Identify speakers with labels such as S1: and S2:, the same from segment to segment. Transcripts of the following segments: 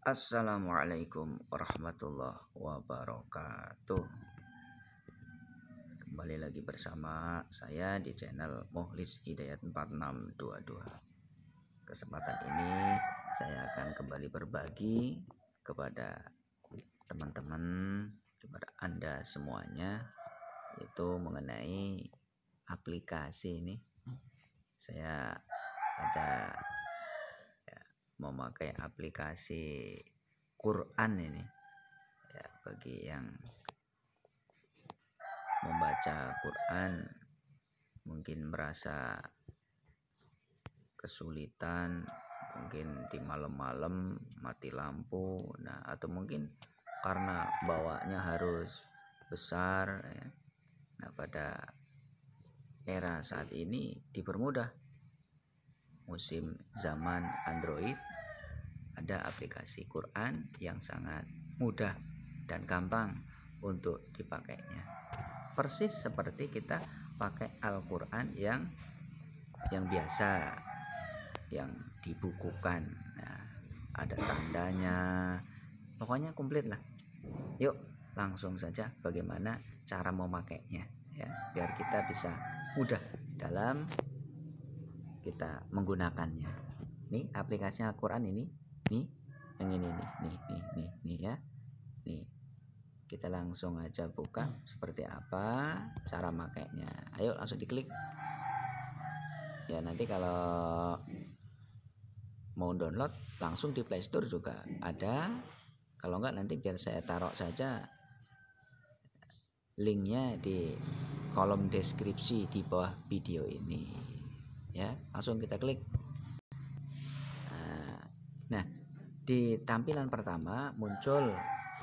S1: Assalamualaikum warahmatullahi wabarakatuh Kembali lagi bersama saya di channel Muhlis Hidayat 4622 Kesempatan ini saya akan kembali berbagi kepada teman-teman kepada anda semuanya itu mengenai aplikasi ini saya ada memakai aplikasi Quran ini ya bagi yang membaca Quran mungkin merasa kesulitan mungkin di malam-malam mati lampu nah atau mungkin karena bawanya harus besar ya. nah pada era saat ini dipermudah musim zaman Android ada aplikasi Quran yang sangat mudah dan gampang untuk dipakainya. Persis seperti kita pakai Al-Qur'an yang yang biasa yang dibukukan. Nah, ada tandanya. Pokoknya komplit lah. Yuk, langsung saja bagaimana cara memakainya ya, biar kita bisa mudah dalam kita menggunakannya. Nih aplikasinya Al-Qur'an ini nih yang ini nih nih nih nih nih ya nih kita langsung aja buka seperti apa cara makainya ayo langsung diklik ya nanti kalau mau download langsung di Play Store juga ada kalau enggak nanti biar saya taruh saja linknya di kolom deskripsi di bawah video ini ya langsung kita klik di tampilan pertama muncul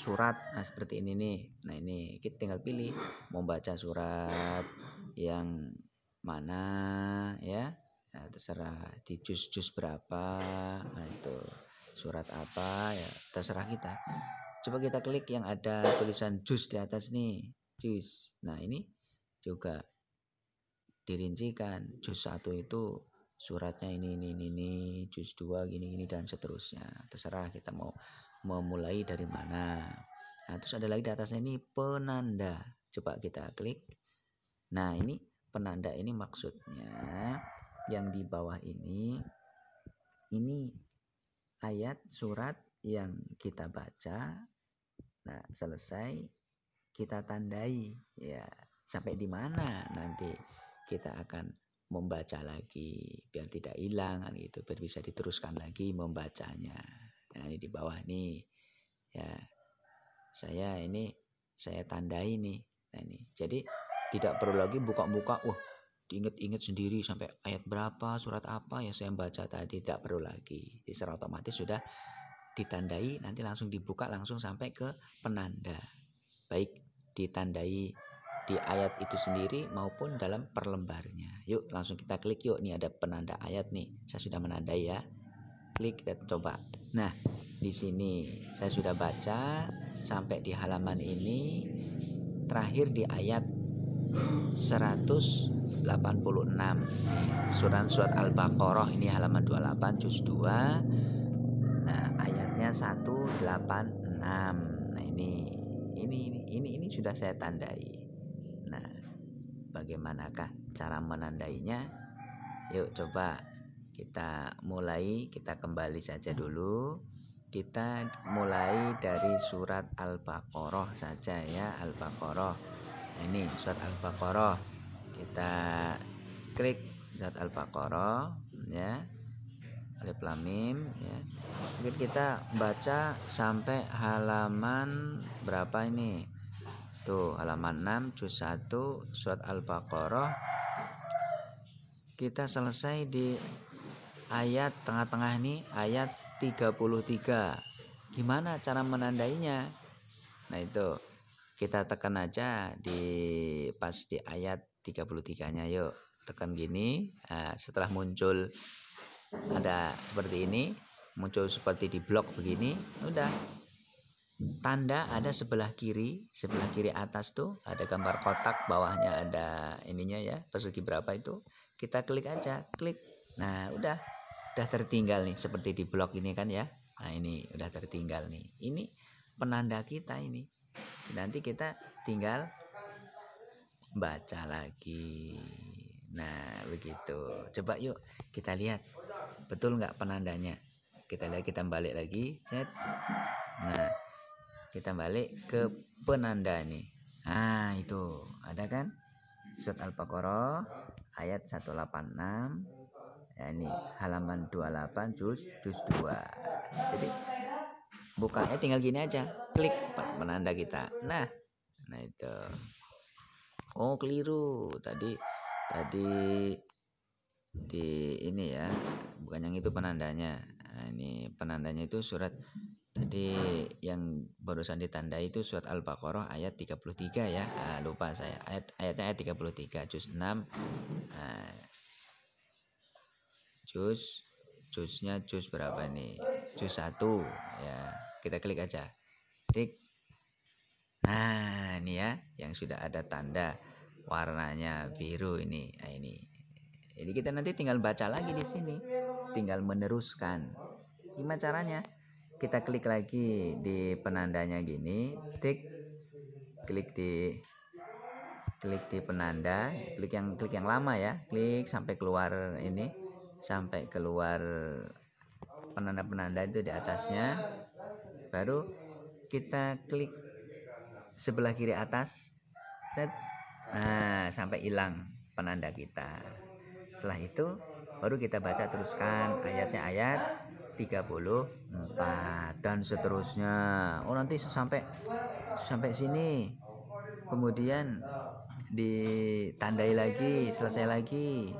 S1: surat nah seperti ini nih nah ini kita tinggal pilih mau baca surat yang mana ya nah, terserah di jus-jus berapa nah, itu surat apa ya terserah kita coba kita klik yang ada tulisan jus di atas nih jus nah ini juga dirincikan jus satu itu suratnya ini ini ini, ini juz 2 gini gini dan seterusnya terserah kita mau memulai dari mana nah terus ada lagi di atasnya ini penanda coba kita klik nah ini penanda ini maksudnya yang di bawah ini ini ayat surat yang kita baca nah selesai kita tandai ya sampai di mana nanti kita akan membaca lagi biar tidak hilang kan gitu biar bisa diteruskan lagi membacanya nah ini di bawah nih ya saya ini saya tandai nih nah ini jadi tidak perlu lagi buka-buka wah diinget-inget sendiri sampai ayat berapa surat apa yang saya baca tadi tidak perlu lagi jadi secara otomatis sudah ditandai nanti langsung dibuka langsung sampai ke penanda baik ditandai di ayat itu sendiri maupun dalam perlembarnya. Yuk langsung kita klik yuk nih ada penanda ayat nih. Saya sudah menandai ya. Klik dan coba. Nah, di sini saya sudah baca sampai di halaman ini terakhir di ayat 186 surat surat Al-Baqarah ini halaman 28 juz 2. Nah, ayatnya 186. Nah, ini ini ini ini, ini sudah saya tandai bagaimanakah cara menandainya yuk coba kita mulai kita kembali saja dulu kita mulai dari surat Al-Baqarah saja ya Al-Baqarah ini surat Al-Baqarah kita klik surat Al-Baqarah ya alif lam ya mungkin kita baca sampai halaman berapa ini Tuh halaman 6 juz 1 surat Al-Baqarah. Kita selesai di ayat tengah-tengah nih ayat 33. Gimana cara menandainya? Nah, itu kita tekan aja di pas di ayat 33-nya yuk. Tekan gini, nah, setelah muncul ada seperti ini, muncul seperti di blok begini, udah tanda ada sebelah kiri, sebelah kiri atas tuh ada gambar kotak, bawahnya ada ininya ya, pesugi berapa itu. Kita klik aja, klik. Nah, udah udah tertinggal nih seperti di blog ini kan ya. Nah, ini udah tertinggal nih. Ini penanda kita ini. Nanti kita tinggal baca lagi. Nah, begitu. Coba yuk kita lihat betul nggak penandanya. Kita lihat kita balik lagi, chat Nah, kita balik ke penanda nih nah itu ada kan surat al-baqarah ayat 186 ya ini halaman 28 juz juz 2 jadi bukanya tinggal gini aja klik penanda kita nah nah itu oh keliru tadi tadi di ini ya bukan yang itu penandanya nah, ini penandanya itu surat jadi yang barusan ditandai itu surat Al-Baqarah ayat 33 ya. Ah, lupa saya. Ayat ayatnya ayat 33 juz 6. Ah, juz juznya juz berapa nih? Juz 1 ya. Kita klik aja. Klik. Nah, ini ya yang sudah ada tanda warnanya biru ini. Nah, ini. Jadi kita nanti tinggal baca lagi di sini. Tinggal meneruskan. Gimana caranya? kita klik lagi di penandanya gini tik klik di klik di penanda klik yang klik yang lama ya klik sampai keluar ini sampai keluar penanda-penanda itu di atasnya baru kita klik sebelah kiri atas nah sampai hilang penanda kita setelah itu baru kita baca teruskan ayatnya ayat 34 dan seterusnya oh nanti sampai sampai sini kemudian ditandai lagi selesai lagi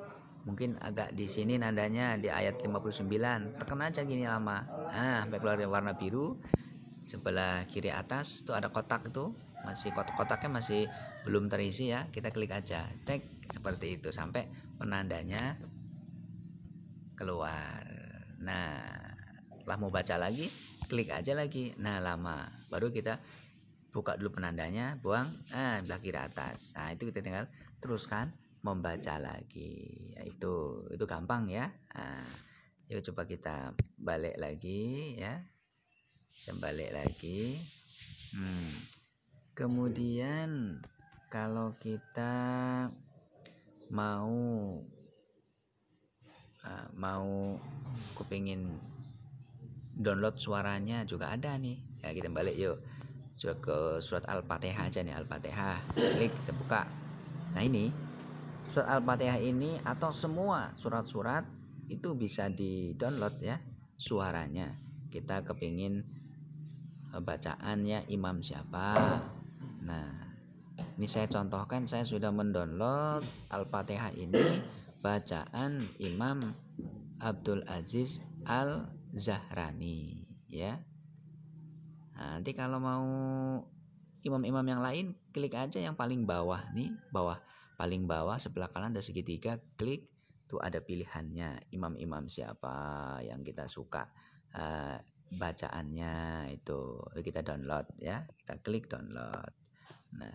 S1: mungkin agak di sini nandanya di ayat 59 tekan aja gini lama nah sampai keluar warna biru sebelah kiri atas itu ada kotak itu masih kotak-kotaknya masih belum terisi ya kita klik aja tek seperti itu sampai penandanya keluar nah lah mau baca lagi klik aja lagi nah lama baru kita buka dulu penandanya buang nah belah kiri atas nah itu kita tinggal teruskan membaca lagi ya, itu itu gampang ya nah, yuk coba kita balik lagi ya kita balik lagi hmm. kemudian kalau kita mau uh, mau kupingin download suaranya juga ada nih ya kita balik yuk sudah ke surat al-fatihah aja nih al-fatihah klik kita buka nah ini surat al-fatihah ini atau semua surat-surat itu bisa di download ya suaranya kita kepingin eh, bacaannya imam siapa nah ini saya contohkan saya sudah mendownload al-fatihah ini bacaan imam Abdul Aziz al Zahrani ya nanti kalau mau imam-imam yang lain klik aja yang paling bawah nih bawah paling bawah sebelah kanan ada segitiga klik tuh ada pilihannya imam-imam siapa yang kita suka uh, bacaannya itu kita download ya kita klik download nah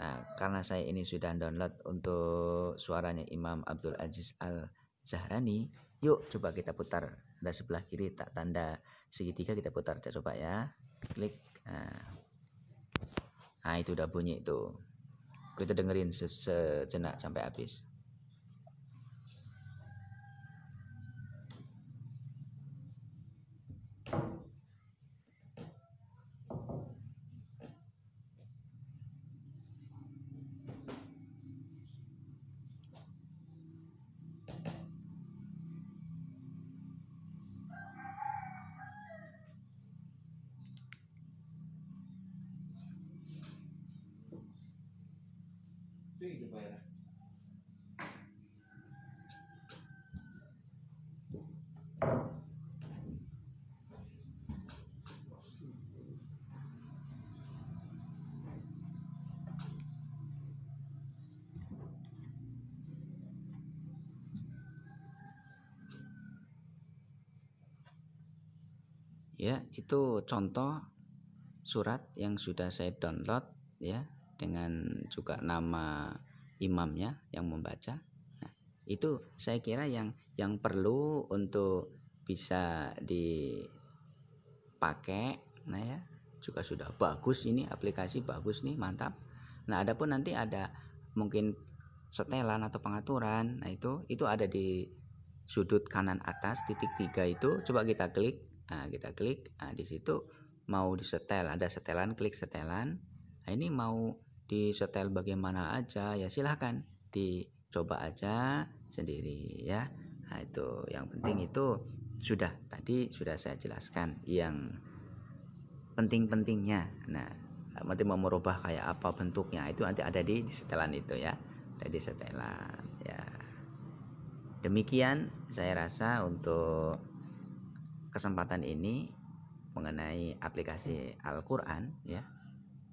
S1: nah karena saya ini sudah download untuk suaranya Imam Abdul Aziz Al Zahrani yuk coba kita putar ada sebelah kiri tak tanda segitiga kita putar coba ya klik nah. nah itu udah bunyi itu kita dengerin sejenak sampai habis ya itu contoh surat yang sudah saya download ya dengan juga nama imamnya yang membaca nah, itu saya kira yang yang perlu untuk bisa dipakai nah ya juga sudah bagus ini aplikasi bagus nih mantap nah adapun nanti ada mungkin setelan atau pengaturan nah itu itu ada di sudut kanan atas titik tiga itu coba kita klik nah, kita klik nah, di situ mau disetel ada setelan klik setelan nah, ini mau disetel bagaimana aja ya silahkan dicoba aja sendiri ya nah, itu yang penting itu sudah tadi sudah saya jelaskan yang penting-pentingnya nah nanti mau merubah kayak apa bentuknya itu nanti ada di, setelan itu ya dari setelan Demikian saya rasa untuk kesempatan ini mengenai aplikasi Al-Qur'an ya.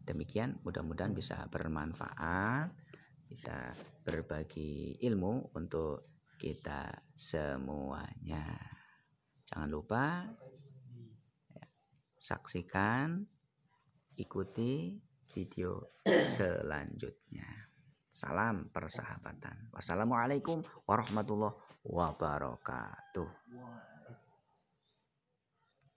S1: Demikian mudah-mudahan bisa bermanfaat, bisa berbagi ilmu untuk kita semuanya. Jangan lupa ya, saksikan ikuti video selanjutnya. Salam persahabatan. Wassalamualaikum warahmatullahi wabarakatuh.